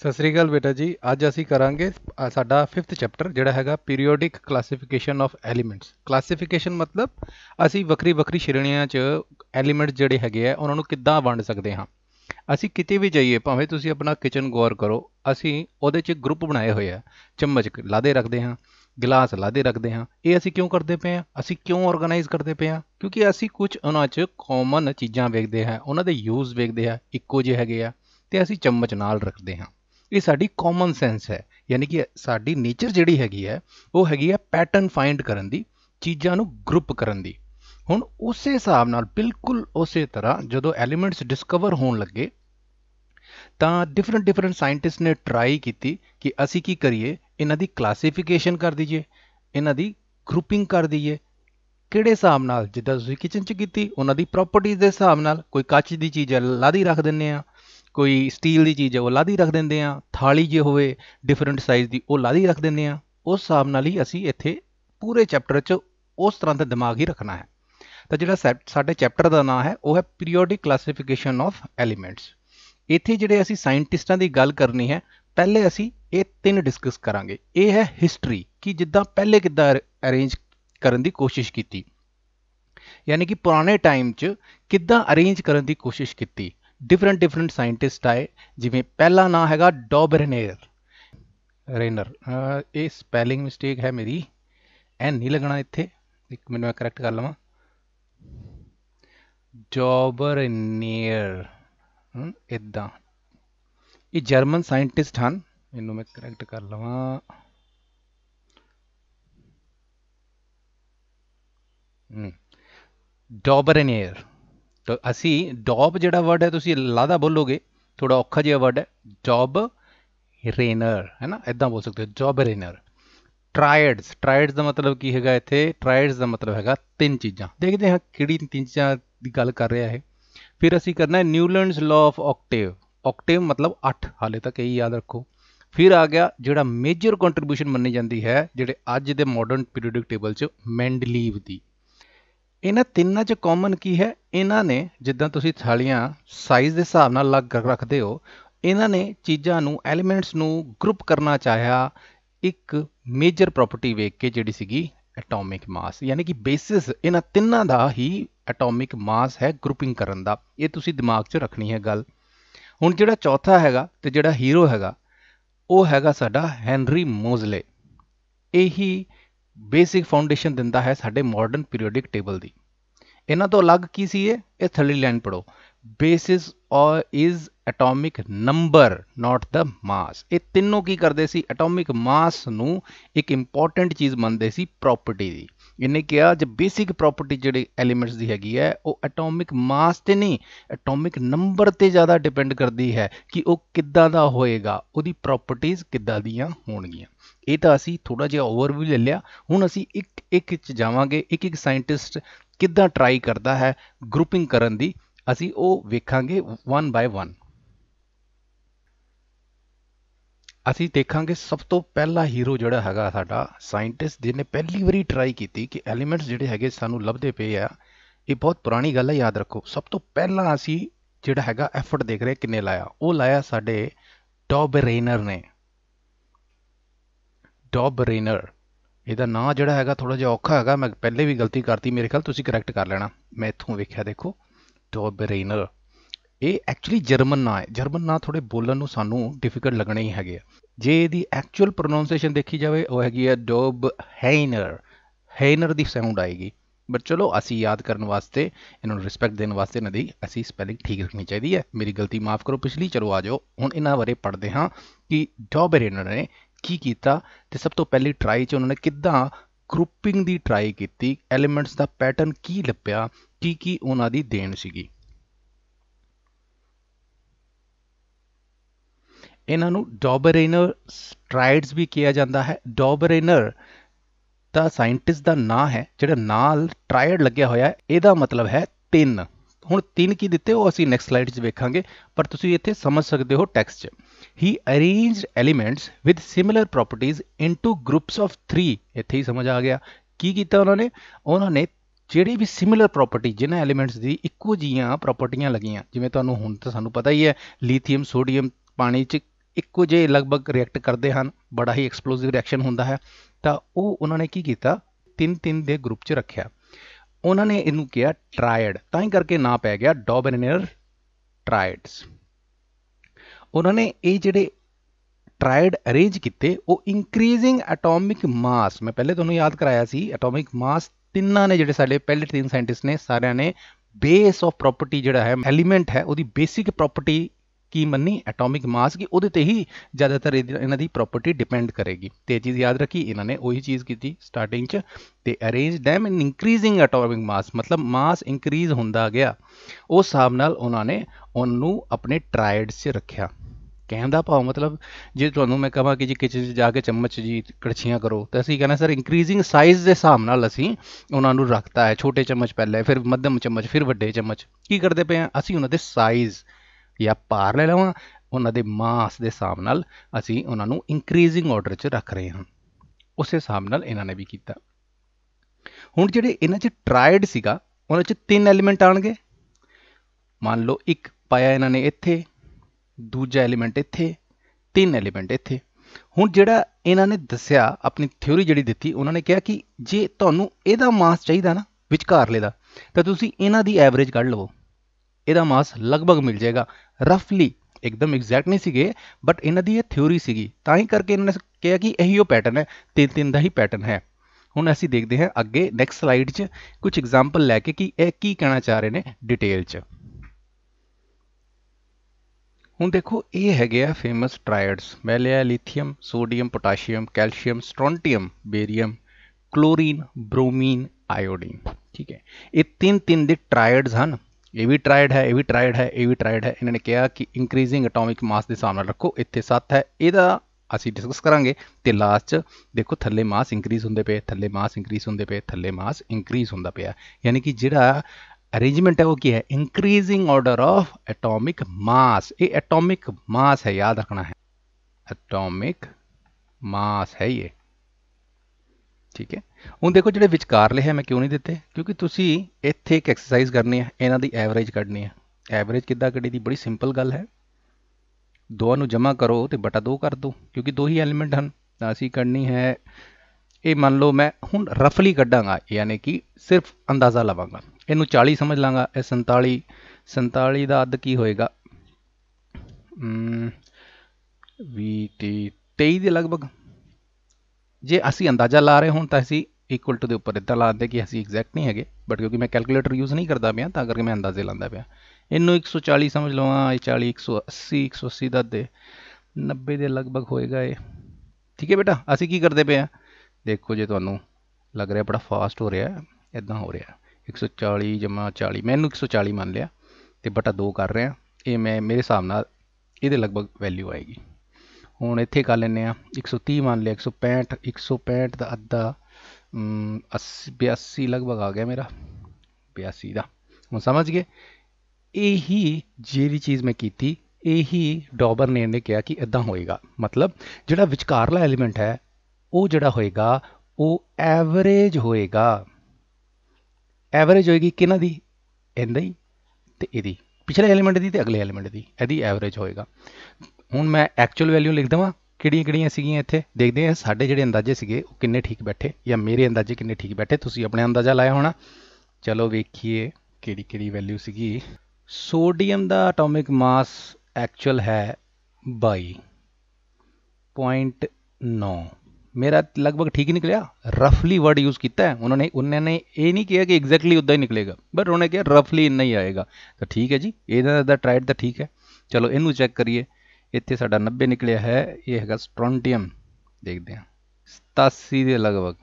ਸਤਿ ਸ੍ਰੀ ਅਕਾਲ ਬੇਟਾ ਜੀ ਅੱਜ ਅਸੀਂ ਕਰਾਂਗੇ ਸਾਡਾ 5th ਚੈਪਟਰ ਜਿਹੜਾ ਹੈਗਾ periodic classification of elements classification ਮਤਲਬ ਅਸੀਂ ਵੱਖਰੀ ਵੱਖਰੀ ਸ਼੍ਰੇਣੀਆਂ 'ਚ ਐਲੀਮੈਂਟ ਜਿਹੜੇ ਹੈਗੇ ਆ ਉਹਨਾਂ ਨੂੰ ਕਿੱਦਾਂ ਵੰਡ ਸਕਦੇ ਹਾਂ ਅਸੀਂ ਕਿਤੇ ਵੀ ਜਾਈਏ ਭਾਵੇਂ ਤੁਸੀਂ ਆਪਣਾ ਕਿਚਨ ਗੌਰ ਕਰੋ ਅਸੀਂ ਉਹਦੇ 'ਚ ਗਰੁੱਪ ਬਣਾਏ ਹੋਏ ਆ ਚਮਚ ਲਾਦੇ ਰੱਖਦੇ ਹਾਂ ਗਲਾਸ ਲਾਦੇ ਰੱਖਦੇ ਹਾਂ ਇਹ ਅਸੀਂ ਕਿਉਂ ਕਰਦੇ ਪਏ ਆ ਅਸੀਂ ਕਿਉਂ ਆਰਗੇਨਾਈਜ਼ ਕਰਦੇ ਪਏ ਆ ਕਿਉਂਕਿ ਅਸੀਂ ਕੁਝ ਉਹਨਾਂ 'ਚ ਕਾਮਨ ਚੀਜ਼ਾਂ ਵੇਖਦੇ ਹਾਂ ਉਹਨਾਂ ਦੇ ਯੂਜ਼ ਵੇਖਦੇ ਹਾਂ ਇੱਕੋ ਜਿਹੇ ਹੈਗੇ ਆ ਤੇ ਅਸੀਂ ਚਮਚ ਨਾਲ ਰੱਖਦੇ ਹਾਂ ਇਹ ਸਾਡੀ ਕਾਮਨ ਸੈਂਸ ਹੈ ਯਾਨੀ ਕਿ ਸਾਡੀ ਨੇਚਰ ਜਿਹੜੀ ਹੈਗੀ ਹੈ ਉਹ ਹੈਗੀ ਹੈ ਪੈਟਰਨ ਫਾਈਂਡ ਕਰਨ ਦੀ ਚੀਜ਼ਾਂ ਨੂੰ ਗਰੁੱਪ ਕਰਨ ਦੀ ਹੁਣ ਉਸੇ ਹਿਸਾਬ ਨਾਲ ਬਿਲਕੁਲ ਉਸੇ ਤਰ੍ਹਾਂ ਜਦੋਂ ਐਲੀਮੈਂਟਸ ਡਿਸਕਵਰ ਹੋਣ ਲੱਗੇ ਤਾਂ ਡਿਫਰੈਂਟ ਡਿਫਰੈਂਟ ਸਾਇੰਟਿਸਟ ਨੇ ਟਰਾਈ ਕੀਤੀ ਕਿ ਅਸੀਂ ਕੀ ਕਰੀਏ ਇਹਨਾਂ ਦੀ ਕਲਾਸੀਫਿਕੇਸ਼ਨ ਕਰ ਦਈਏ ਇਹਨਾਂ ਦੀ ਗਰੁੱਪਿੰਗ ਕਰ ਦਈਏ ਕਿਹੜੇ ਹਿਸਾਬ ਨਾਲ ਜਿੱਦਾਂ ਤੁਸੀਂ ਕਿਚਨ 'ਚ ਕੀਤੀ ਉਹਨਾਂ ਦੀ ਪ੍ਰੋਪਰਟੀਆਂ ਦੇ ਹਿਸਾਬ ਨਾਲ ਕੋਈ ਕੱਚ ਦੀ ਚੀਜ਼ ਲਾਦੀ ਰੱਖ ਦਿੰਨੇ ਆ ਕੋਈ ਸਟੀਲ ਦੀ ਚੀਜ਼ ਹੈ ਉਹ ਲਾਦੀ ਰੱਖ ਦਿੰਦੇ ਆ ਥਾਲੀ ਜੇ ਹੋਵੇ ਡਿਫਰੈਂਟ ਸਾਈਜ਼ ਦੀ ਉਹ ਲਾਦੀ ਰੱਖ ਦਿੰਦੇ ਆ ਉਸ ਹਿਸਾਬ ਨਾਲ ਹੀ ਅਸੀਂ ਇੱਥੇ ਪੂਰੇ ਚੈਪਟਰ 'ਚ ਉਸ ਤਰ੍ਹਾਂ ਦਾ ਦਿਮਾਗ ਹੀ ਰੱਖਣਾ ਹੈ ਤਾਂ ਜਿਹੜਾ ਸਾਡੇ ਚੈਪਟਰ ਦਾ ਨਾਮ ਹੈ ਉਹ ਹੈ ਪੀਰੀਓਡਿਕ ਕਲਾਸੀਫਿਕੇਸ਼ਨ ਆਫ ਐਲੀਮੈਂਟਸ ਇੱਥੇ ਜਿਹੜੇ ਅਸੀਂ ਸਾਇੰਟਿਸਟਾਂ ਦੀ ਗੱਲ ਕਰਨੀ ਹੈ ਪਹਿਲੇ ਅਸੀਂ ਇਹ ਤਿੰਨ ਡਿਸਕਸ ਕਰਾਂਗੇ ਇਹ ਹੈ ਹਿਸਟਰੀ ਕਿ ਜਿੱਦਾਂ ਪਹਿਲੇ ਕਿੱਦਾਂ ਅਰੇਂਜ ਕਰਨ ਦੀ ਕੋਸ਼ਿਸ਼ ਕੀਤੀ ਯਾਨੀ ਕਿ ਪੁਰਾਣੇ ਟਾਈਮ 'ਚ ਕਿੱਦਾਂ ਅਰੇਂਜ ਕਰਨ ਦੀ ਕੋਸ਼ਿਸ਼ ਕੀਤੀ ਡਿਫਰੈਂਟ ਡਿਫਰੈਂਟ ਸਾਇੰਟਿਸਟ ਆਏ ਜਿਵੇਂ ਪਹਿਲਾ ਨਾਮ ਹੈਗਾ ਡੋਬਰਨੇਅਰ ਰੇਨਰ ਇਹ ਸਪੈਲਿੰਗ ਮਿਸਟੇਕ ਹੈ ਮੇਰੀ ਐਨ ਨਹੀਂ ਲੱਗਣਾ ਇੱਥੇ ਇੱਕ ਮਿੰਟ ਮੈਂ ਕਰੈਕਟ ਕਰ ਲਵਾਂ ਡੋਬਰਨੇਰ ਇਦਾਂ ਇਹ ਜਰਮਨ ਸਾਇੰਟਿਸਟ ਹਨ ਇਹਨੂੰ ਮੈਂ ਕਰੈਕਟ ਕਰ ਲਵਾਂ ਡੋਬਰਨੇਅਰ ਤਾਂ ਅਸੀਂ ਡੌਬ ਜਿਹੜਾ ਵਰਡ ਹੈ ਤੁਸੀਂ ਲਾਦਾ ਬੋਲੋਗੇ ਥੋੜਾ ਔਖਾ ਜਿਹਾ ਵਰਡ ਹੈ ਜੌਬ ਰੇਨਰ ਹੈ ਨਾ ਇਦਾਂ ਬੋਲ ਸਕਦੇ ਹੋ ਜੌਬ ਰੇਨਰ ਟ੍ਰਾਇਡਸ ਟ੍ਰਾਇਡਸ ਦਾ ਮਤਲਬ ਕੀ ਹੈਗਾ ਇੱਥੇ ਟ੍ਰਾਇਡਸ ਦਾ ਮਤਲਬ ਹੈਗਾ ਤਿੰਨ ਚੀਜ਼ਾਂ ਦੇਖਦੇ ਹਾਂ ਕਿਹੜੀ ਤਿੰਨ ਚੀਜ਼ਾਂ ਦੀ ਗੱਲ ਕਰ ਰਿਹਾ ਹੈ ਫਿਰ ਅਸੀਂ ਕਰਨਾ ਹੈ ਨਿਊਲੈਂਡਸ ਲਾਅ ਆਫ ਆਕਟੇਵ ਆਕਟੇਵ ਮਤਲਬ 8 ਹਾਲੇ ਤੱਕ ਇਹ ਯਾਦ ਰੱਖੋ ਫਿਰ ਆ ਗਿਆ ਜਿਹੜਾ ਮੇਜਰ ਕੰਟਰੀਬਿਊਸ਼ਨ ਮੰਨੀ ਜਾਂਦੀ ਹੈ ਜਿਹੜੇ ਅੱਜ ਦੇ ਮਾਡਰਨ ਪੀਰੀਓਡਿਕ ਟੇਬਲ 'ਚ ਮੈਂਡਲੀਵ ਦੀ ਇਹਨਾਂ ਤਿੰਨਾਂ 'ਚ ਕਾਮਨ ਕੀ ਹੈ ਇਹਨਾਂ ਨੇ ਜਿੱਦਾਂ ਤੁਸੀਂ ਥਾਲੀਆਂ ਸਾਈਜ਼ ਦੇ ਹਿਸਾਬ ਨਾਲ ਅਲੱਗ ਰੱਖਦੇ ਹੋ ਇਹਨਾਂ ਨੇ ਚੀਜ਼ਾਂ ਨੂੰ ਐਲੀਮੈਂਟਸ ਨੂੰ ਗਰੁੱਪ ਕਰਨਾ ਚਾਹਿਆ ਇੱਕ ਮੇਜਰ ਪ੍ਰੋਪਰਟੀ ਵੇਖ ਕੇ ਜਿਹੜੀ ਸੀਗੀ ਐਟੋਮਿਕ ਮਾਸ ਯਾਨੀ ਕਿ ਬੇਸਿਸ ਇਹਨਾਂ ਤਿੰਨਾਂ ਦਾ ਹੀ ਐਟੋਮਿਕ ਮਾਸ ਹੈ ਗਰੁੱਪਿੰਗ ਕਰਨ ਦਾ ਇਹ ਤੁਸੀਂ ਦਿਮਾਗ 'ਚ ਰੱਖਣੀ ਹੈ ਗੱਲ ਹੁਣ ਜਿਹੜਾ ਚੌਥਾ ਹੈਗਾ ਤੇ ਜਿਹੜਾ ਹੀਰੋ ਹੈਗਾ ਉਹ ਹੈਗਾ ਸਾਡਾ ਹੈਨਰੀ ਮੋਜ਼ਲੇ ਇਹੀ ਬੇਸਿਕ ਫਾਊਂਡੇਸ਼ਨ ਦਿੰਦਾ ਹੈ ਸਾਡੇ ਮਾਡਰਨ ਪੀਰੀਓਡਿਕ ਟੇਬਲ ਦੀ ਇਹਨਾਂ ਤੋਂ ਅਲੱਗ ਕੀ ਸੀ ਇਹ ਇਹ ਲਾਈਨ ਪੜੋ basis or is atomic number not the mass ਇਹ ਤਿੰਨੋਂ ਕੀ ਕਰਦੇ ਸੀ ਐਟੋਮਿਕ ਮਾਸ ਨੂੰ ਇੱਕ ਇੰਪੋਰਟੈਂਟ ਚੀਜ਼ ਮੰਨਦੇ ਸੀ ਪ੍ਰੋਪਰਟੀ ਦੀ ਇਹਨੇ ਕਿਹਾ ਜੇ ਬੇਸਿਕ ਪ੍ਰੋਪਰਟੀ ਜਿਹੜੇ ਐਲੀਮੈਂਟਸ ਦੀ ਹੈਗੀ ਹੈ ਉਹ ਐਟੋਮਿਕ ਮਾਸ ਤੇ ਨਹੀਂ ਐਟੋਮਿਕ ਨੰਬਰ ਤੇ ਜ਼ਿਆਦਾ ਡਿਪੈਂਡ ਕਰਦੀ ਹੈ ਕਿ ਉਹ ਕਿੱਦਾਂ ਦਾ ਹੋਏਗਾ ਉਹਦੀ ਪ੍ਰਾਪਰਟੀਆਂ ਕਿੱਦਾਂ ਦੀਆਂ ਹੋਣਗੀਆਂ ਇਹ ਤਾਂ ਅਸੀਂ ਥੋੜਾ ਜਿਹਾ ਓਵਰਵਿਊ ਲੈ ਲਿਆ ਹੁਣ ਅਸੀਂ ਇੱਕ ਇੱਕ ਚ ਜਾਵਾਂਗੇ ਇੱਕ ਇੱਕ ਸਾਇੰਟਿਸਟ ਕਿੱਦਾਂ ਟਰਾਈ ਕਰਦਾ ਹੈ ਗਰੁੱਪਿੰਗ ਕਰਨ ਦੀ ਅਸੀਂ ਉਹ ਵੇਖਾਂਗੇ 1 ਬਾਈ 1 ਅਸੀਂ ਦੇਖਾਂਗੇ ਸਭ ਤੋਂ ਪਹਿਲਾ ਹੀਰੋ ਜਿਹੜਾ ਹੈਗਾ ਸਾਡਾ ਸਾਇੰਟਿਸਟ ਜਿਹਨੇ ਪਹਿਲੀ ਵਾਰੀ ਟਰਾਈ ਕੀਤੀ ਕਿ ਐਲੀਮੈਂਟਸ ਜਿਹੜੇ ਹੈਗੇ ਸਾਨੂੰ ਲੱਭਦੇ ਪਏ ਆ ਇਹ ਬਹੁਤ ਪੁਰਾਣੀ ਗੱਲ ਹੈ ਯਾਦ ਰੱਖੋ ਸਭ ਤੋਂ ਪਹਿਲਾਂ ਅਸੀਂ ਜਿਹੜਾ ਹੈਗਾ ਐਫਰਟ ਦੇਖ ਰਹੇ ਕਿੰਨੇ ਲਾਇਆ ਉਹ ਲਾਇਆ ਸਾਡੇ ਟੌਬ ਰੇਨਰ ਨੇ ਡੌਬ ਰੇਨਰ ਇਹਦਾ ਨਾਂ ਜਿਹੜਾ ਹੈਗਾ ਥੋੜਾ ਜਿਹਾ ਔਖਾ ਹੈਗਾ ਮੈਂ ਪਹਿਲੇ ਵੀ ਗਲਤੀ ਕਰਤੀ ਮੇਰੇ ਖਿਆਲ ਤੁਸੀਂ ਕਰੈਕਟ ਕਰ ਲੈਣਾ ਮੈਂ ਇਥੋਂ ਵੇਖਿਆ ਦੇਖੋ ਡੌਬ ਰੇਨਰ ਇਹ ਐਕਚੁਅਲੀ ਜਰਮਨ ਨਾਂ ਹੈ ਜਰਮਨ ਨਾਂ ਥੋੜੇ ਬੋਲਣ ਨੂੰ ਸਾਨੂੰ ਡਿਫਿਕਲਟ ਲੱਗਣੇ ਹੀ ਹੈਗੇ ਆ ਜੇ ਇਹਦੀ ਐਕਚੁਅਲ ਪ੍ਰੋਨਾਂਸੀਏਸ਼ਨ ਦੇਖੀ ਜਾਵੇ ਉਹ ਹੈਗੀ ਹੈ ਡੋਬ ਹੈਨਰ ਹੈਨਰ ਦੀ ਸਾਊਂਡ ਆਏਗੀ ਬਟ ਚਲੋ ਅਸੀਂ ਯਾਦ ਕਰਨ ਵਾਸਤੇ ਇਹਨਾਂ ਨੂੰ ਰਿਸਪੈਕਟ ਦੇਣ ਵਾਸਤੇ ਨਦੀ ਅਸੀਂ ਸਪੈਲਿੰਗ ਠੀਕ ਰੱਖਣੀ ਚਾਹੀਦੀ ਹੈ ਮੇਰੀ ਗਲਤੀ ਮਾਫ ਕਰੋ ਪਿਛਲੀ ਚਲੋ ਆ ਜਾਓ ਹੁਣ ਇਹਨਾਂ ਬਾਰੇ ਪੜ੍ਹਦੇ ਹਾਂ ਕਿ ਡੋਬਰੇਨਰ ਨੇ ਕੀ ਕੀਤਾ ਤੇ ਸਭ ਤੋਂ ਪਹਿਲੀ ਟਰਾਈ 'ਚ ਉਹਨਾਂ ਨੇ ਕਿੱਦਾਂ ਗਰੁੱਪਿੰਗ ਦੀ ਟਰਾਈ ਕੀਤੀ ਐਲੀਮੈਂਟਸ ਦਾ ਪੈਟਰਨ ਕੀ ਲੱਭਿਆ ਕੀ ਕੀ ਉਹਨਾਂ ਦੀ ਦੇਣ ਸੀਗੀ ਇਹਨਾਂ ਨੂੰ ਡੋਬਰੇਨਰ ਸਟ੍ਰਾਈਡਸ ਵੀ ਕਿਹਾ ਜਾਂਦਾ ਹੈ ਡੋਬਰੇਨਰ ਦਾ ਸਾਇੰਟਿਸਟ ਦਾ ਨਾਂ ਹੈ ਜਿਹੜਾ ਨਾਲ ਟ੍ਰਾਇਡ ਲੱਗਿਆ ਹੋਇਆ ਹੈ ਇਹਦਾ ਮਤਲਬ ਹੈ ਤਿੰਨ ਹੁਣ ਤਿੰਨ ਕੀ ਦਿੱਤੇ ਉਹ ਅਸੀਂ ਨੈਕਸਟ ਸਲਾਈਡ 'ਚ ਵੇਖਾਂਗੇ ਪਰ ਤੁਸੀਂ ਇੱਥੇ ਸਮਝ ਸਕਦੇ ਹੋ ਟੈਕਸਟ 'ਚ ਹੀ ਅਰੇਂਜਡ elements ਵਿਦ ਸਿਮਿਲਰ ਪ੍ਰੋਪਰਟੀਆਂ into groups ਆਫ 3 ਇੱਥੇ ਹੀ ਸਮਝ ਆ ਗਿਆ ਕੀ ਕੀਤਾ ਉਹਨਾਂ ਨੇ ਉਹਨਾਂ ਨੇ ਜਿਹੜੀ ਵੀ ਸਿਮਿਲਰ ਪ੍ਰੋਪਰਟੀ ਜਿਨ੍ਹਾਂ ਐਲੀਮੈਂਟਸ ਦੀ ਇੱਕੋ ਜੀਆਂ ਪ੍ਰੋਪਰਟੀਆਂ ਲੱਗੀਆਂ ਜਿਵੇਂ ਤੁਹਾਨੂੰ ਹੁਣ ਤਾਂ ਸਾਨੂੰ ਪਤਾ ਹੀ ਹੈ ਲੀਥੀਅਮ ਸੋਡੀਅਮ ਪਾਣੀ 'ਚ ਇੱਕੋ ਜਿਹੇ ਲਗਭਗ ਰਿਐਕਟ ਕਰਦੇ ਹਨ ਬੜਾ ਹੀ ਐਕਸਪਲੋਸਿਵ ਰਿਐਕਸ਼ਨ ਹੁੰਦਾ ਹੈ ਤਾਂ ਉਹ ਉਹਨਾਂ ਨੇ ਕੀ ਕੀਤਾ ਤਿੰਨ ਤਿੰਨ ਦੇ ਗਰੁੱਪ 'ਚ ਰੱਖਿਆ ਉਹਨਾਂ ਨੇ ਇਹਨੂੰ ਕਿਹਾ ਟ੍ਰਾਇਡ ਤਾਂ ਹੀ ਕਰਕੇ ਨਾਂ ਪੈ ਗਿਆ ਡੋਬਨੇਰ ਟ੍ਰਾਇਡਸ ਉਹਨਾਂ ਨੇ ਇਹ ਜਿਹੜੇ ਟ੍ਰਾਇਡ ਅਰੇਂਜ ਕੀਤੇ ਉਹ ਇਨਕਰੀਜ਼ਿੰਗ ਐਟੋਮਿਕ ਮਾਸ ਮੈਂ ਪਹਿਲੇ ਤੁਹਾਨੂੰ ਯਾਦ ਕਰਾਇਆ ਸੀ ਐਟੋਮਿਕ ਮਾਸ ਤਿੰਨਾਂ ਨੇ ਜਿਹੜੇ ਸਾਡੇ ਪਹਿਲੇ ਤਿੰਨ ਸਾਇੰਟਿਸਟ ਨੇ ਸਾਰਿਆਂ ਨੇ ਬੇਸ ਆਫ ਪ੍ਰਾਪਰਟੀ ਜਿਹੜਾ ਹੈ ਐਲੀਮੈਂਟ ਹੈ ਉਹਦੀ ਬੇਸਿਕ ਪ੍ਰਾਪਰਟੀ ਕੀ ਮੰਨੀ ਐਟੋਮਿਕ ਮਾਸ ਕੀ ਉਹਦੇ ਤੇ ਹੀ ਜ਼ਿਆਦਾਤਰ ਇਹਨਾਂ ਦੀ ਪ੍ਰਾਪਰਟੀ ਡਿਪੈਂਡ ਕਰੇਗੀ ਤੇ ਚੀਜ਼ ਯਾਦ ਰੱਖੀ ਇਹਨਾਂ ਨੇ ਉਹੀ ਚੀਜ਼ ਕੀਤੀ ਸਟਾਰਟਿੰਗ 'ਚ ਤੇ arrange them in increasing atomic mass ਮਤਲਬ ਮਾਸ ਇਨਕਰੀਜ਼ ਹੁੰਦਾ ਗਿਆ ਉਸ ਹਿਸਾਬ ਨਾਲ ਉਹਨਾਂ ਨੇ ਉਹਨੂੰ ਆਪਣੇ ਟ੍ਰਾਇਡ 'ਚ ਰੱਖਿਆ ਕਹਿਣ ਦਾ ਭਾਵ ਮਤਲਬ ਜੇ ਤੁਹਾਨੂੰ ਮੈਂ ਕਹਾਂ ਕਿ ਜੀ ਕਿਚਨ 'ਚ ਜਾ ਕੇ ਚਮਚ ਜੀ ਕੜਛੀਆਂ ਕਰੋ ਤਾਂ ਅਸੀਂ ਕਹਿੰਦੇ ਸਰ ਇਨਕਰੀਜ਼ਿੰਗ ਸਾਈਜ਼ ਦੇ ਹਿਸਾਬ ਨਾਲ ਅਸੀਂ ਉਹਨਾਂ ਨੂੰ ਰੱਖਤਾ ਹੈ ਛੋਟੇ ਚਮਚ ਪਹਿਲੇ ਫਿਰ ਮੱਧਮ ਚਮਚ ਫਿਰ ਵੱਡੇ ਚਮਚ ਕੀ ਕਰਦੇ ਪਏ ਆ ਅਸੀਂ ਉਹਨਾਂ ਦੇ ਸਾਈਜ਼ ਜਾਂ ਭਾਰ ਲੈ ਲਵਾਂ ਉਹਨਾਂ ਦੇ ਮਾਸ ਦੇ ਹਿਸਾਬ ਨਾਲ ਅਸੀਂ ਉਹਨਾਂ ਨੂੰ ਇਨਕਰੀਜ਼ਿੰਗ ਆਰਡਰ 'ਚ ਰੱਖ ਰਹੇ ਹਾਂ ਉਸੇ ਹਿਸਾਬ ਨਾਲ ਇਹਨਾਂ ਨੇ ਵੀ ਕੀਤਾ ਹੁਣ ਜਿਹੜੇ ਇਹਨਾਂ 'ਚ ਟ੍ਰਾਇਡ ਸੀਗਾ ਉਹਨਾਂ 'ਚ ਤਿੰਨ ਐਲੀਮੈਂਟ ਆਣਗੇ ਮੰਨ ਲਓ ਇੱਕ ਪਾਇਆ ਇਹਨਾਂ ਨੇ ਇੱਥੇ ਦੂਜਾ ਐਲੀਮੈਂਟ ਇੱਥੇ ਤਿੰਨ ਐਲੀਮੈਂਟ ਇੱਥੇ ਹੁਣ ਜਿਹੜਾ ਇਹਨਾਂ ਨੇ ਦੱਸਿਆ ਆਪਣੀ ਥਿਉਰੀ ਜਿਹੜੀ ਦਿੱਤੀ ਉਹਨਾਂ ਨੇ ਕਿਹਾ ਕਿ ਜੇ ਤੁਹਾਨੂੰ ਇਹਦਾ ਮਾਸ ਚਾਹੀਦਾ ਨਾ ਵਿਚਕਾਰਲੇ ਦਾ ਤਾਂ ਤੁਸੀਂ ਇਹਨਾਂ ਦੀ ਐਵਰੇਜ ਕੱਢ ਲਵੋ यदा मास लगभग मिल जाएगा रफली एकदम एग्जैक्ट नहीं सके बट इन्ह की यह थ्योरी सी ताही करके इन्होंने कहा कि यही पैटर्न है तीन तीन का ही पैटर्न है हूँ असी देखते हैं अगे नैक्सट स्लाइड कुछ एग्जाम्पल लैके कि यह की कहना चाह रहे हैं डिटेल च हूँ देखो ये है फेमस ट्रायड्स मैं लिया lithium sodium potassium calcium strontium barium chlorine bromine iodine ठीक है ये तीन तीन के ट्रायड्स हैं ये भी ट्राइड है ये भी ट्राइड है ये भी ट्राइड है इन्होंने कहा कि इनक्रीजिंग अटोमिक मास के हिसाब रखो इतने सत्त है यदा असं डिस्कस करा तो लास्ट देखो थले मास इनक्रीज होंगे पे थले मास इनक्रीज होंगे पे थले मास इनक्रीज हों पे यानी कि जोड़ा अरेजमेंट है वो की है increasing order of atomic mass ये एटोमिक मास है याद रखना है एटोमिक मास है ये ठीक है ਹੁਣ ਦੇਖੋ ਜਿਹੜੇ ਵਿਚਕਾਰ ਲਿਖਿਆ ਮੈਂ ਕਿਉਂ ਨਹੀਂ ਦਿੱਤੇ ਕਿਉਂਕਿ ਤੁਸੀਂ ਇੱਥੇ ਇੱਕ ਐਕਸਰਸਾਈਜ਼ ਕਰਨੀ ਹੈ ਇਹਨਾਂ ਦੀ ਐਵਰੇਜ ਕੱਢਣੀ ਹੈ ਐਵਰੇਜ ਕਿੱਦਾਂ ਕੱਢੀ ਦੀ ਬੜੀ ਸਿੰਪਲ ਗੱਲ ਹੈ ਦੋਵਾਂ ਨੂੰ ਜਮ੍ਹਾਂ ਕਰੋ ਤੇ ਬਟਾ 2 ਕਰ ਦਿਓ ਕਿਉਂਕਿ ਦੋ ਹੀ ਐਲੀਮੈਂਟ ਹਨ ਤਾਂ ਅਸੀਂ ਕੱਢਣੀ ਹੈ ਇਹ ਮੰਨ ਲਓ ਮੈਂ ਹੁਣ ਰਫਲੀ ਕੱਢਾਂਗਾ ਯਾਨੀ ਕਿ ਸਿਰਫ ਅੰਦਾਜ਼ਾ ਲਵਾਂਗਾ ਇਹਨੂੰ 40 ਸਮਝ ਲਾਂਗਾ ਇਹ 47 47 ਦਾ ਅੱਧ ਕੀ ਹੋਏਗਾ 20 23 ਦੇ ਲਗਭਗ ਜੇ ਅਸੀਂ ਅੰਦਾਜ਼ਾ ਲਾ ਰਹੇ ਹੁਣ ਤਾਂ ਅਸੀਂ ਇਕੁਅਲ ਟੂ ਦੇ ਉੱਪਰ ਇਦਾਂ ਦਦੇ ਕਿ ਅਸੀਂ ਐਗਜ਼ੈਕਟ ਨਹੀਂ ਹੈਗੇ ਬਟ ਕਿਉਂਕਿ ਮੈਂ ਕੈਲਕੂਲੇਟਰ ਯੂਜ਼ ਨਹੀਂ ਕਰਦਾ ਪਿਆ ਤਾਂ ਕਰਕੇ ਮੈਂ ਅੰਦਾਜ਼ੇ ਲਾਉਂਦਾ ਪਿਆ ਇਹਨੂੰ 140 ਸਮਝ ਲਵਾਂ ਇਹ 40 180 180 ਦਾ ਦੇ 90 ਦੇ ਲਗਭਗ ਹੋਏਗਾ ਇਹ ਠੀਕ ਹੈ ਬੇਟਾ ਅਸੀਂ ਕੀ ਕਰਦੇ ਪਏ ਆ ਦੇਖੋ ਜੇ ਤੁਹਾਨੂੰ ਲੱਗ ਰਿਹਾ ਬੜਾ ਫਾਸਟ ਹੋ ਰਿਹਾ ਹੈ ਇਦਾਂ ਹੋ ਰਿਹਾ 140 ਜਮਾ 40 ਮੈਂ ਇਹਨੂੰ 140 ਮੰਨ ਲਿਆ ਤੇ ਬਟਾ 2 ਕਰ ਰਿਹਾ ਇਹ ਮੈਂ ਮੇਰੇ ਹਿਸਾਬ ਨਾਲ ਇਹਦੇ ਲਗਭਗ ਵੈਲਿਊ ਆਏਗੀ ਹੁਣ ਇੱਥੇ ਕਰ ਲੈਨੇ ਆ 130 ਮੰਨ ਲਿਆ 165 165 ਦਾ ਅੱਧਾ 82 ਲਗਭਗ ਆ ਗਿਆ ਮੇਰਾ 82 ਦਾ ਹੁਣ ਸਮਝ ਗਏ ਇਹੀ ਜਿਹੜੀ ਚੀਜ਼ ਮੈਂ ਕੀਤੀ ਇਹੀ ਡੋਬਰ ਨੇ ਨੇ ਕਿਹਾ ਕਿ ਇਦਾਂ ਹੋਏਗਾ ਮਤਲਬ ਜਿਹੜਾ ਵਿਚਕਾਰਲਾ ਐਲੀਮੈਂਟ ਹੈ ਉਹ ਜਿਹੜਾ ਹੋਏਗਾ ਉਹ ਐਵਰੇਜ ਹੋਏਗਾ ਐਵਰੇਜ ਹੋਏਗੀ ਕਿਹਨਾਂ ਦੀ ਇਹਦਾ ਹੀ ਤੇ ਇਹਦੀ ਪਿਛਲੇ ਐਲੀਮੈਂਟ ਦੀ ਤੇ ਅਗਲੇ ਐਲੀਮੈਂਟ ਦੀ ਇਹਦੀ ਐਵਰੇਜ ਹੋਏਗਾ ਹੁਣ ਮੈਂ ਐਕਚੁਅਲ ਵੈਲਿਊ ਲਿਖ ਦਵਾਂ ਕਿਹੜੀਆਂ ਕਿਹੜੀਆਂ ਸੀਗੀਆਂ ਇੱਥੇ ਦੇਖਦੇ ਹਾਂ ਸਾਡੇ ਜਿਹੜੇ ਅੰਦਾਜ਼ੇ ਸੀਗੇ ਉਹ ਕਿੰਨੇ ਠੀਕ ਬੈਠੇ ਜਾਂ ਮੇਰੇ ਅੰਦਾਜ਼ੇ ਕਿੰਨੇ ਠੀਕ ਬੈਠੇ ਤੁਸੀਂ ਆਪਣੇ ਅੰਦਾਜ਼ਾ ਲਾਇਆ ਹੋਣਾ ਚਲੋ ਵੇਖੀਏ ਕਿਹੜੀ ਕਿਹੜੀ ਵੈਲਿਊ ਸੀਗੀ ਸੋਡੀਅਮ ਦਾ ਐਟੋਮਿਕ ਮਾਸ ਐਕਚੁਅਲ ਹੈ 22.9 ਮੇਰਾ ਲਗਭਗ ਠੀਕ ਨਿਕਲਿਆ ਰਫਲੀ ਵਰਡ ਯੂਜ਼ ਕੀਤਾ ਹੈ ਉਹਨਾਂ ਨੇ ਉਹਨਾਂ ਨੇ ਇਹ ਨਹੀਂ ਕਿਹਾ ਕਿ ਐਗਜ਼ੈਕਟਲੀ ਉਦਾਂ ਹੀ ਨਿਕਲੇਗਾ ਬਟ ਉਹਨੇ ਕਿਹਾ ਰਫਲੀ ਇੰਨਾ ਹੀ ਆਏਗਾ ਤਾਂ ਠੀਕ ਹੈ ਜੀ ਇਹਦਾ ਦਾ ਟ੍ਰਾਈਡ ਤਾਂ ਠੀਕ ਹੈ ਚਲੋ ਇਹਨੂੰ ਚੈੱਕ ਕਰੀਏ ਇੱਥੇ ਸਾਡਾ 90 ਨਿਕਲਿਆ ਹੈ ਇਹ ਹੈਗਾ ਸਟ੍ਰੋਂਟੀਅਮ ਦੇਖਦੇ ਹਾਂ 87 ਦੇ ਲਗਭਗ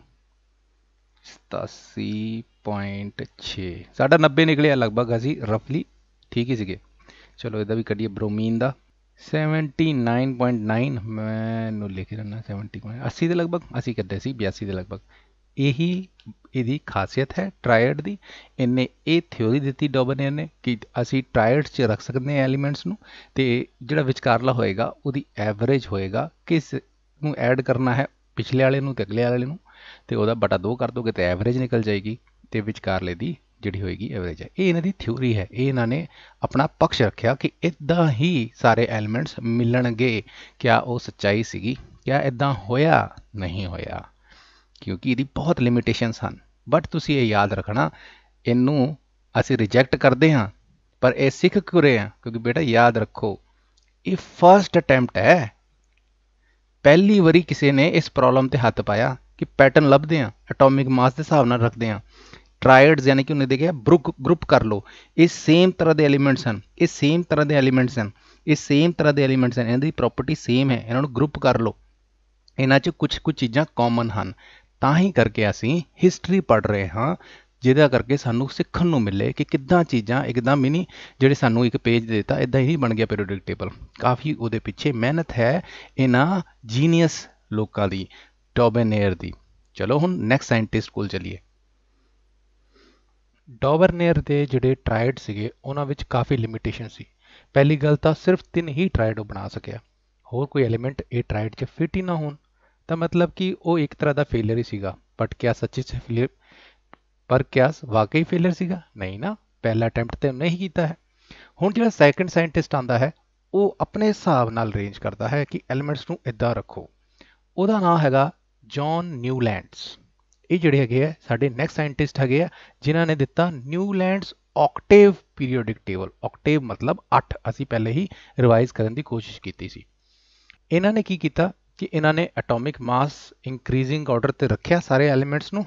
87.6 ਸਾਡਾ 90 ਨਿਕਲਿਆ ਲਗਭਗ ਅਸੀਂ ਰਫਲੀ ਠੀਕ ਹੀ ਸੀਗੇ ਚਲੋ ਇਹਦਾ ਵੀ ਕੱਢੀਏ ਬ੍ਰੋਮੀਨ ਦਾ 79.9 ਮੈਂ ਮੈਨੂੰ ਲਿਖ ਰਹਿਣਾ 70.80 ਦੇ ਲਗਭਗ ਅਸੀਂ ਕਰਦੇ ਸੀ 82 ਦੇ ਲਗਭਗ ਇਹੀ ਇਹਦੀ ਖਾਸੀਅਤ ਹੈ ਟ੍ਰਾਇਡ ਦੀ ਇਹਨੇ ਇਹ ਥਿਉਰੀ ਦਿੱਤੀ ਡੋਬਨੇ ਨੇ ਕਿ ਅਸੀਂ ਟ੍ਰਾਇਡ 'ਚ ਰੱਖ ਸਕਦੇ ਹਾਂ ਐਲੀਮੈਂਟਸ ਨੂੰ ਤੇ ਜਿਹੜਾ ਵਿਚਕਾਰਲਾ ਹੋਏਗਾ ਉਹਦੀ ਐਵਰੇਜ ਹੋਏਗਾ ਕਿਸ ਨੂੰ ਐਡ ਕਰਨਾ ਹੈ ਪਿਛਲੇ ਵਾਲੇ ਨੂੰ ਤੇ ਅਗਲੇ ਵਾਲੇ ਨੂੰ ਤੇ ਉਹਦਾ ਬਟਾ 2 ਕਰ ਦੋਗੇ ਤੇ ਐਵਰੇਜ ਨਿਕਲ ਜਾਏਗੀ ਤੇ ਵਿਚਕਾਰਲੇ ਦੀ ਜਿਹੜੀ ਹੋਏਗੀ ਐਵਰੇਜ ਹੈ ਇਹ ਇਹਨਾਂ ਦੀ ਥਿਊਰੀ ਹੈ ਇਹ ਇਹਨਾਂ ਨੇ ਆਪਣਾ ਪੱਖ ਰੱਖਿਆ ਕਿ ਇਦਾਂ ਹੀ ਸਾਰੇ ਐਲੀਮੈਂਟਸ ਮਿਲਣਗੇ ਕਿਆ ਉਹ ਸੱਚਾਈ ਸੀਗੀ ਕਿਆ ਇਦਾਂ ਹੋਇਆ ਨਹੀਂ ਹੋਇਆ ਕਿਉਂਕਿ ਇਹਦੀ ਬਹੁਤ ਲਿਮਿਟੇਸ਼ਨਸ ਹਨ ਬਟ ਤੁਸੀਂ ਇਹ ਯਾਦ ਰੱਖਣਾ ਇਹਨੂੰ ਅਸੀਂ ਰਿਜੈਕਟ ਕਰਦੇ ਹਾਂ ਪਰ ਇਹ ਸਿੱਖ ਕਿਉਂ ਰਹੇ ਆ ਕਿਉਂਕਿ ਬੇਟਾ ਯਾਦ ਰੱਖੋ ਇਹ ਫਰਸਟ ਅਟੈਂਪਟ ਹੈ ਪਹਿਲੀ ਵਾਰੀ ਕਿਸੇ ਨੇ ਇਸ ਪ੍ਰੋਬਲਮ ਤੇ ਹੱਥ ਪਾਇਆ ਕਿ ਪੈਟਰਨ ਲੱਭਦੇ ਆ ਐਟੋਮਿਕ ਮਾਸ ਦੇ ਹਿਸਾਬ ਨਾਲ ਰੱਖਦੇ ਆ ਟ੍ਰਾਇਡਸ ਯਾਨੀ ਕਿ ਉਹਨੇ ਦੇਖਿਆ ਗਰੁੱਪ ਗਰੁੱਪ ਕਰ ਲੋ ਇਹ ਸੇਮ ਤਰ੍ਹਾਂ ਦੇ ਐਲੀਮੈਂਟਸ ਹਨ ਇਹ ਸੇਮ ਤਰ੍ਹਾਂ ਦੇ ਐਲੀਮੈਂਟਸ ਹਨ ਇਹ ਸੇਮ ਤਰ੍ਹਾਂ ਦੇ ਐਲੀਮੈਂਟਸ ਹਨ ਇਹਨਾਂ ਦੀ ਪ੍ਰਾਪਰਟੀ ਸੇਮ ਹੈ ਇਹਨਾਂ ਨੂੰ ਗਰੁੱਪ ਕਰ ਲੋ ਇਹਨਾਂ 'ਚ ਕੁਝ ਕੁ ਚੀਜ਼ਾਂ ਕਾਮਨ ਹਨ ਤਾਂ ਹੀ ਕਰਕੇ ਅਸੀਂ ਹਿਸਟਰੀ ਪੜ੍ਹ ਰਹੇ ਹਾਂ ਜਿਹਦਾ ਕਰਕੇ ਸਾਨੂੰ ਸਿੱਖਣ ਨੂੰ ਮਿਲੇ ਕਿ ਕਿੱਦਾਂ ਚੀਜ਼ਾਂ ਇੱਕਦਮ ਹੀ ਨਹੀਂ ਜਿਹੜੇ ਸਾਨੂੰ ਇੱਕ ਪੇਜ ਦਿੱਤਾ ਇਦਾਂ ਹੀ ਬਣ ਗਿਆ ਪੀਰੀਓਡਿਕ ਟੇਬਲ ਕਾਫੀ ਉਹਦੇ ਪਿੱਛੇ ਮਿਹਨਤ ਹੈ ਇਹਨਾਂ ਜੀਨੀਅਸ ਲੋਕਾਂ ਦੀ ਡੋਬਨੇਅਰ ਦੀ ਚਲੋ ਹੁਣ ਨੈਕਸਟ ਸਾਇੰਟਿਸਟ ਕੋਲ ਚਲੀਏ ਡੋਬਰਨੇਅਰ ਦੇ ਜਿਹੜੇ ਟ੍ਰਾਇਡ ਸੀਗੇ ਉਹਨਾਂ ਵਿੱਚ ਕਾਫੀ ਲਿਮਿਟੇਸ਼ਨ ਸੀ ਪਹਿਲੀ ਗੱਲ ਤਾਂ ਸਿਰਫ ਤਿੰਨ ਹੀ ਟ੍ਰਾਇਡ ਉਹ ਬਣਾ ਸਕਿਆ ਹੋਰ ਕੋਈ ਐਲੀਮੈਂਟ ਇਹ ਟ੍ਰਾਇਡ 'ਚ ਫਿਟ ਹੀ ਨਾ ਹੋਣ ਤਾਂ ਮਤਲਬ ਕਿ ਉਹ ਇੱਕ ਤਰ੍ਹਾਂ ਦਾ ਫੇਲਰ ਹੀ ਸੀਗਾ ਬਟ ਕਿਆ ਸੱਚੀ ਚ ਫੇਲਰ ਪਰ ਕਿਆ ਵਾਕਈ ਫੇਲਰ ਸੀਗਾ ਨਹੀਂ ਨਾ ਪਹਿਲਾ ਅਟੈਂਪਟ ਤੇ ਨਹੀਂ ਕੀਤਾ ਹੈ ਹੁਣ ਜਿਹੜਾ ਸੈਕੰਡ ਸਾਇੰਟਿਸਟ ਆਂਦਾ ਹੈ ਉਹ ਆਪਣੇ ਹਿਸਾਬ ਨਾਲ ਅਰੇਂਜ ਕਰਦਾ ਹੈ ਕਿ ਐਲੀਮੈਂਟਸ ਨੂੰ ਇਦਾਂ ਰੱਖੋ ਉਹਦਾ ਨਾਮ ਹੈਗਾ ਜੌਨ ਨਿਊਲੈਂਡਸ ਇਹ ਜਿਹੜੇ ਹੈਗੇ ਆ ਸਾਡੇ ਨੈਕਸਟ ਸਾਇੰਟਿਸਟ ਹੈਗੇ ਆ ਜਿਨ੍ਹਾਂ ਨੇ ਦਿੱਤਾ ਨਿਊਲੈਂਡਸ ਆਕਟੇਵ ਪੀਰੀਓਡਿਕ ਟੇਬਲ ਆਕਟੇਵ ਮਤਲਬ 8 ਅਸੀਂ ਪਹਿਲੇ ਹੀ ਰਿਵਾਈਜ਼ ਕਰਨ ਦੀ ਕੋਸ਼ਿਸ਼ ਕੀਤੀ ਸੀ ਇਹਨਾਂ ਨੇ ਕੀ ਕੀਤਾ ਕਿ ਇਹਨਾਂ ਨੇ ਐਟੋਮਿਕ ਮਾਸ ਇਨਕਰੀਜ਼ਿੰਗ ਆਰਡਰ ਤੇ ਰੱਖਿਆ ਸਾਰੇ ਐਲੀਮੈਂਟਸ ਨੂੰ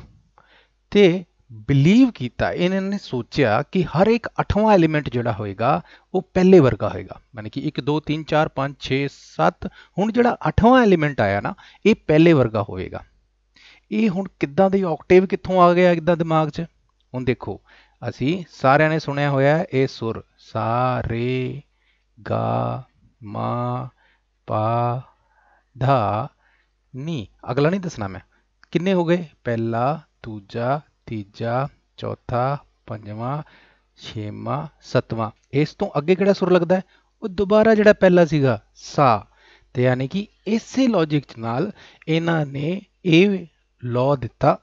ਤੇ ਬਿਲੀਵ ਕੀਤਾ ਇਹਨਾਂ ਨੇ ਸੋਚਿਆ ਕਿ ਹਰ ਇੱਕ ਅਠਵਾਂ ਐਲੀਮੈਂਟ ਜਿਹੜਾ ਹੋਏਗਾ ਉਹ ਪਹਿਲੇ ਵਰਗਾ ਹੋਏਗਾ ਯਾਨੀ ਕਿ 1 2 3 4 5 6 7 ਹੁਣ ਜਿਹੜਾ ਅਠਵਾਂ ਐਲੀਮੈਂਟ ਆਇਆ ਨਾ ਇਹ ਪਹਿਲੇ ਵਰਗਾ ਹੋਏਗਾ ਇਹ ਹੁਣ ਕਿੱਦਾਂ ਦੀ ਆਕਟੇਵ ਕਿੱਥੋਂ ਆ ਗਿਆ ਕਿੱਦਾਂ ਦਿਮਾਗ 'ਚ ਹੁਣ ਦੇਖੋ ਅਸੀਂ ਸਾਰਿਆਂ ਨੇ ਸੁਣਿਆ ਹੋਇਆ ਇਹ ਸੁਰ ਸਾ ਰੇ ਗਾ ਮਾ ਪਾ ਦਾ ਨੀ ਅਗਲਾ ਨਹੀਂ ਦੱਸਣਾ ਮੈਂ ਕਿੰਨੇ ਹੋ ਗਏ ਪਹਿਲਾ ਦੂਜਾ ਤੀਜਾ ਚੌਥਾ ਪੰਜਵਾਂ ਛੇਵਾਂ ਸੱਤਵਾਂ ਇਸ ਤੋਂ ਅੱਗੇ ਕਿਹੜਾ ਸੁਰ ਲੱਗਦਾ ਹੈ ਉਹ ਦੁਬਾਰਾ ਜਿਹੜਾ ਪਹਿਲਾ ਸੀਗਾ ਸਾ ਤੇ ਯਾਨੀ ਕਿ ਇਸੇ ਲੌਜੀਕ ਨਾਲ ਇਹਨਾਂ ਨੇ ਇਹ ਲਾਅ ਦਿੱਤਾ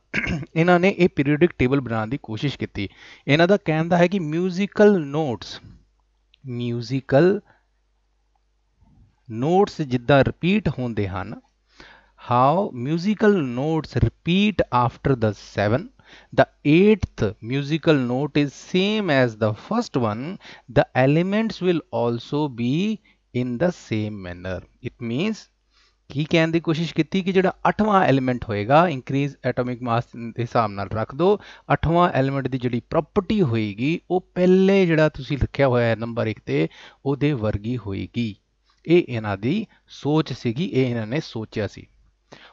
ਇਹਨਾਂ ਨੇ ਇਹ ਪੀਰੀਓਡਿਕ ਟੇਬਲ ਬਣਾਉਣ ਦੀ ਕੋਸ਼ਿਸ਼ ਕੀਤੀ ਇਹਨਾਂ ਦਾ ਕਹਿਣ ਦਾ ਹੈ ਕਿ ਮਿਊਜ਼ੀਕਲ ਨੋਟਸ ਮਿਊਜ਼ੀਕਲ ਨੋਟਸ ਜਿੱਦਾਂ ਰਿਪੀਟ ਹੁੰਦੇ ਹਨ how 뮤지컬 notes repeat after the 7 the 8th 뮤지컬 note is same as the first one the elements will also be in the same manner it means ਕੀ ਕਹਿਣ ਦੀ ਕੋਸ਼ਿਸ਼ ਕੀਤੀ ਕਿ ਜਿਹੜਾ 8ਵਾਂ ਐਲੀਮੈਂਟ ਹੋਏਗਾ ਇਨਕਰੀਜ਼ ਐਟੋਮਿਕ ਮਾਸ ਦੇ ਹਿਸਾਬ ਨਾਲ ਰੱਖ ਦੋ 8ਵਾਂ ਐਲੀਮੈਂਟ ਦੀ ਜਿਹੜੀ ਪ੍ਰਾਪਰਟੀ ਹੋਏਗੀ ਉਹ ਪਹਿਲੇ ਜਿਹੜਾ ਤੁਸੀਂ ਲਿਖਿਆ ਹੋਇਆ ਹੈ ਨੰਬਰ 1 ਤੇ ਉਹਦੇ ਵਰਗੀ ਹੋਏਗੀ ਇਹ ਇਹਨਾਂ ਦੀ ਸੋਚ ਸੀਗੀ ਇਹ ਇਹਨਾਂ ਨੇ ਸੋਚਿਆ ਸੀ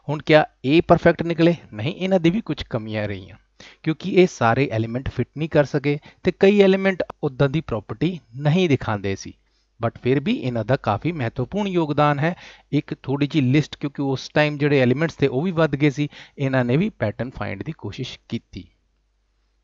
ਹੁਣ ਕਿਆ ਇਹ ਪਰਫੈਕਟ ਨਿਕਲੇ ਨਹੀਂ ਇਹਨਾਂ ਦੀ ਵੀ ਕੁਝ ਕਮੀਆਂ ਰਹੀਆਂ ਕਿਉਂਕਿ ਇਹ ਸਾਰੇ ਐਲੀਮੈਂਟ ਫਿਟ ਨਹੀਂ ਕਰ ਸਕੇ ਤੇ ਕਈ ਐਲੀਮੈਂਟ ਉਦਾਂ ਦੀ ਪ੍ਰਾਪਰਟੀ ਨਹੀਂ ਦਿਖਾਉਂਦੇ ਸੀ ਬਟ ਫਿਰ ਵੀ ਇਹਨਾਂ ਦਾ ਕਾਫੀ ਮਹੱਤਵਪੂਰਨ ਯੋਗਦਾਨ ਹੈ ਇੱਕ ਥੋੜੀ ਜੀ ਲਿਸਟ ਕਿਉਂਕਿ ਉਸ ਟਾਈਮ ਜਿਹੜੇ ਐਲੀਮੈਂਟਸ ਤੇ ਉਹ ਵੀ ਵੱਧ ਗਏ ਸੀ ਇਹਨਾਂ ਨੇ ਵੀ ਪੈਟਰਨ ਫਾਈਂਡ ਦੀ ਕੋਸ਼ਿਸ਼ ਕੀਤੀ